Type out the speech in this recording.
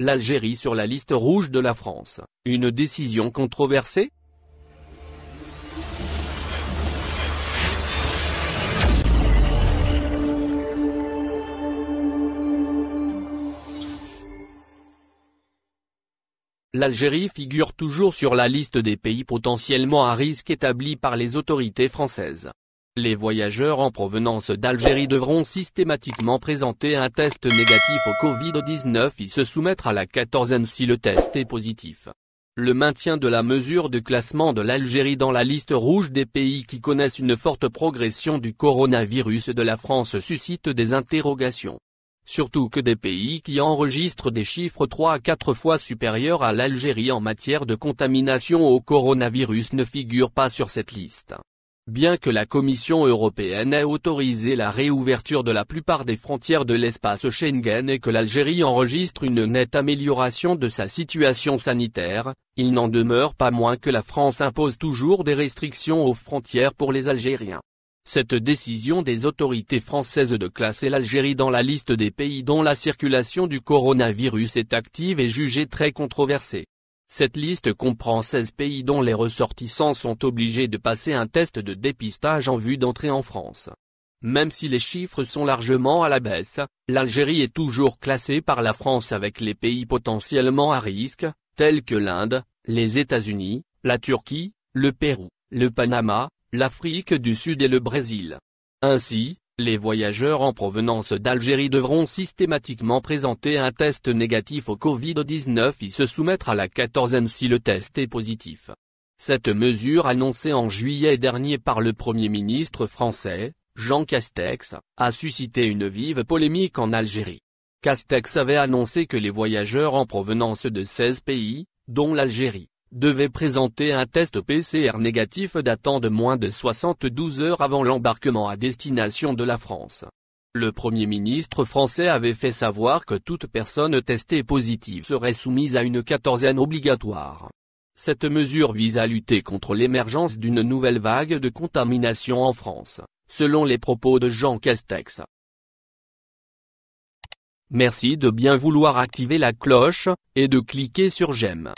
l'Algérie sur la liste rouge de la France. Une décision controversée L'Algérie figure toujours sur la liste des pays potentiellement à risque établis par les autorités françaises. Les voyageurs en provenance d'Algérie devront systématiquement présenter un test négatif au Covid-19 et se soumettre à la quatorzaine si le test est positif. Le maintien de la mesure de classement de l'Algérie dans la liste rouge des pays qui connaissent une forte progression du coronavirus de la France suscite des interrogations. Surtout que des pays qui enregistrent des chiffres 3 à 4 fois supérieurs à l'Algérie en matière de contamination au coronavirus ne figurent pas sur cette liste. Bien que la Commission européenne ait autorisé la réouverture de la plupart des frontières de l'espace Schengen et que l'Algérie enregistre une nette amélioration de sa situation sanitaire, il n'en demeure pas moins que la France impose toujours des restrictions aux frontières pour les Algériens. Cette décision des autorités françaises de classer l'Algérie dans la liste des pays dont la circulation du coronavirus est active est jugée très controversée. Cette liste comprend 16 pays dont les ressortissants sont obligés de passer un test de dépistage en vue d'entrer en France. Même si les chiffres sont largement à la baisse, l'Algérie est toujours classée par la France avec les pays potentiellement à risque, tels que l'Inde, les États-Unis, la Turquie, le Pérou, le Panama, l'Afrique du Sud et le Brésil. Ainsi, les voyageurs en provenance d'Algérie devront systématiquement présenter un test négatif au Covid-19 et se soumettre à la quatorzaine si le test est positif. Cette mesure annoncée en juillet dernier par le Premier ministre français, Jean Castex, a suscité une vive polémique en Algérie. Castex avait annoncé que les voyageurs en provenance de 16 pays, dont l'Algérie, devait présenter un test PCR négatif datant de moins de 72 heures avant l'embarquement à destination de la France. Le Premier ministre français avait fait savoir que toute personne testée positive serait soumise à une quatorzaine obligatoire. Cette mesure vise à lutter contre l'émergence d'une nouvelle vague de contamination en France, selon les propos de Jean Castex. Merci de bien vouloir activer la cloche, et de cliquer sur j'aime.